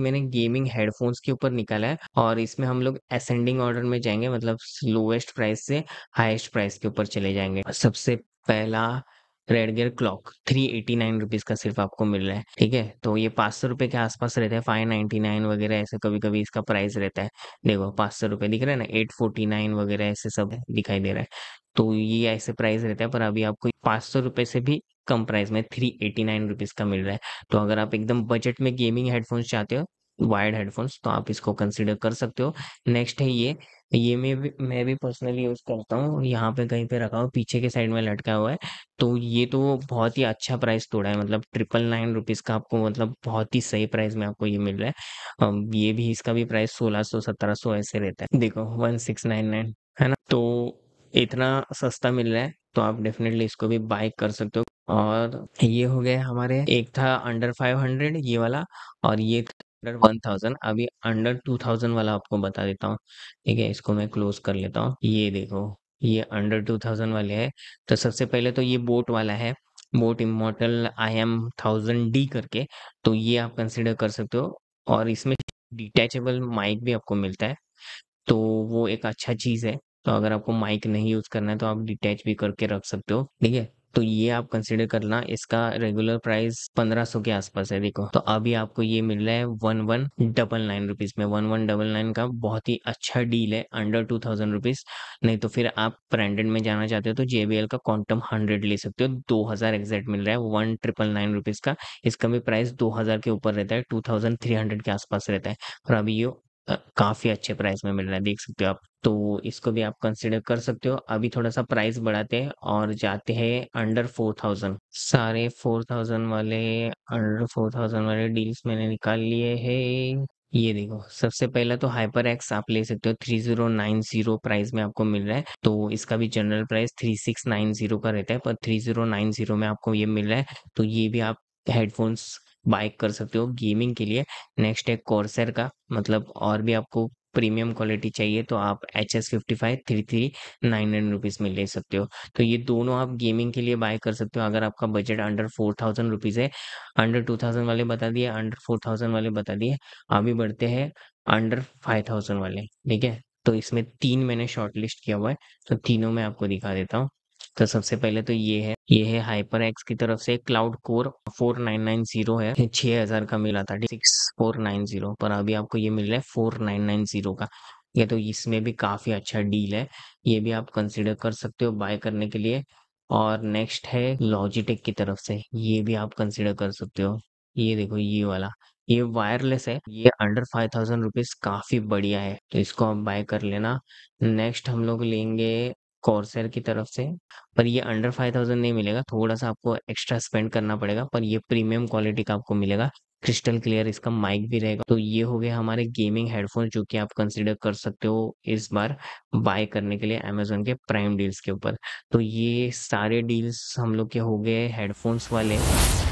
मैंने gaming headphones के ऊपर निकाला है और इसमें हम लोग असेंडिंग ऑर्डर में जाएंगे मतलब लोवेस्ट प्राइस से हाईएस्ट प्राइस के ऊपर चले जाएंगे सबसे पहला red gear clock three eighty nine rupees का सिर्फ आपको मिल रहा है ठीक है तो ये पाँच सौ रुपए के आसपास रहता है फाइव नाइन्टी नाइन वगैरह ऐसे कभी कभी इसका प्राइस रहता है देखो पाँच सौ रुपए दिख रहा है ना एट फोर्टी नाइन वगैरह ऐसे सब दिखाई दे रहा है तो ये ऐसे प्राइस रहता है पर अभी आपको पाँच सौ रुपए से भी कम प्राइस में थ्री एटी नाइन रुपीज़ का मिल रहा है तो अगर आप एकदम बजट में गेमिंग हेडफोन्स चाहते हो वायर्ड हेडफोन्स तो आप इसको कंसिडर कर सकते हो नेक्स्ट है ये ये मैं भी मैं भी पर्सनली यूज़ करता हूँ यहाँ पे कहीं पे रखा हुआ पीछे के साइड में लटका हुआ है तो ये तो बहुत ही अच्छा प्राइस तोड़ा है मतलब ट्रिपल नाइन रुपीज़ का आपको मतलब बहुत ही सही प्राइस में आपको ये मिल रहा है ये भी इसका भी प्राइस सोलह सौ सत्रह सौ ऐसे रहता है देखो वन सिक्स नाइन नाइन है ना तो इतना सस्ता मिल रहा है तो आप डेफिनेटली इसको भी बाय कर सकते हो और ये हो गए हमारे एक था अंडर फाइव हंड्रेड ये वाला और ये अंडर वन थाउजेंड अभी अंडर टू थाउजेंड वाला आपको बता देता हूँ ठीक है इसको मैं क्लोज कर लेता हूँ ये देखो ये अंडर टू थाउजेंड वाले है तो सबसे पहले तो ये बोट वाला है Boat Immortal I M thousand D करके तो ये आप कंसिडर कर सकते हो और इसमें डिटैचेबल माइक भी आपको मिलता है तो वो एक अच्छा चीज़ है तो अगर आपको माइक नहीं यूज़ करना है तो आप डिटैच भी करके रख सकते हो ठीक है तो ये आप कंसिडर करना इसका रेगुलर प्राइस पंद्रह सौ के आसपास है देखो तो अभी आपको ये मिल रहा है one one double nine rupees में वन वन डबल नाइन का बहुत ही अच्छा डील है अंडर टू थाउजेंड रुपीज नहीं तो फिर आप ब्रांडेड में जाना चाहते हो तो जेबीएल का क्वांटम हंड्रेड ले सकते हो दो हजार एग्जैक्ट मिल रहा है वन ट्रिपल नाइन रुपीज का इसका भी प्राइस दो हजार के ऊपर रहता है टू थाउजेंड थ्री हंड्रेड के आसपास रहता है और अभी ये काफ़ी अच्छे प्राइस में मिल रहा है देख सकते हो आप तो इसको भी आप कंसिडर कर सकते हो अभी थोड़ा सा प्राइस बढ़ाते हैं और जाते हैं अंडर फोर थाउजेंड सारे फोर थाउजेंड वाले अंडर फोर थाउजेंड वाले डील्स मैंने निकाल लिए हैं ये देखो सबसे पहला तो हाइपर एक्स आप ले सकते हो three zero nine zero price में आपको मिल रहा है तो इसका भी general price three six nine zero का रहता है पर थ्री जीरो नाइन जीरो में आपको ये मिल रहा है तो ये भी आप हेडफोन्स बाइक कर सकते हो गेमिंग के लिए नेक्स्ट है कॉर्सर का मतलब और भी आपको प्रीमियम क्वालिटी चाहिए तो आप H S fifty five three three nine nine rupees में ले सकते हो तो ये दोनों आप गेमिंग के लिए बाय कर सकते हो अगर आपका budget under four thousand rupees है अंडर टू थाउजेंड वाले बता दिए अंडर फोर थाउजेंड वाले बता दिए अभी बढ़ते हैं अंडर फाइव थाउजेंड वाले ठीक है तो इसमें तीन मैंने शॉर्ट लिस्ट किया हुआ है तो तीनों में आपको दिखा देता हूँ तो सबसे पहले तो ये है ये है हाइपर एक्स की तरफ से क्लाउड कोर 4990 है छह हजार का मिला था सिक्स फोर नाइन जीरो पर अभी आपको ये मिल रहा है फोर नाइन नाइन जीरो का ये तो इसमें भी काफ़ी अच्छा डील है ये भी आप कंसिडर कर सकते हो बाय करने के लिए और नेक्स्ट है लॉजिटेक की तरफ से ये भी आप कंसिडर कर सकते हो ये देखो ये वाला ये वायरलेस है ये अंडर फाइव थाउजेंड रुपीज काफी बढ़िया है तो इसको आप बाय कर लेना नेक्स्ट हम लोग लेंगे कॉर्सेर की तरफ से पर ये अंडर फाइव थाउजेंड नहीं मिलेगा थोड़ा सा आपको एक्स्ट्रा स्पेंड करना पड़ेगा पर ये प्रीमियम क्वालिटी का आपको मिलेगा क्रिस्टल क्लियर इसका माइक भी रहेगा तो ये हो गए हमारे गेमिंग हेडफोन जो कि आप कंसिडर कर सकते हो इस बार बाय करने के लिए अमेजोन के प्राइम डील्स के ऊपर तो ये सारे डील्स हम लोग के हो गए हेडफोन्स वाले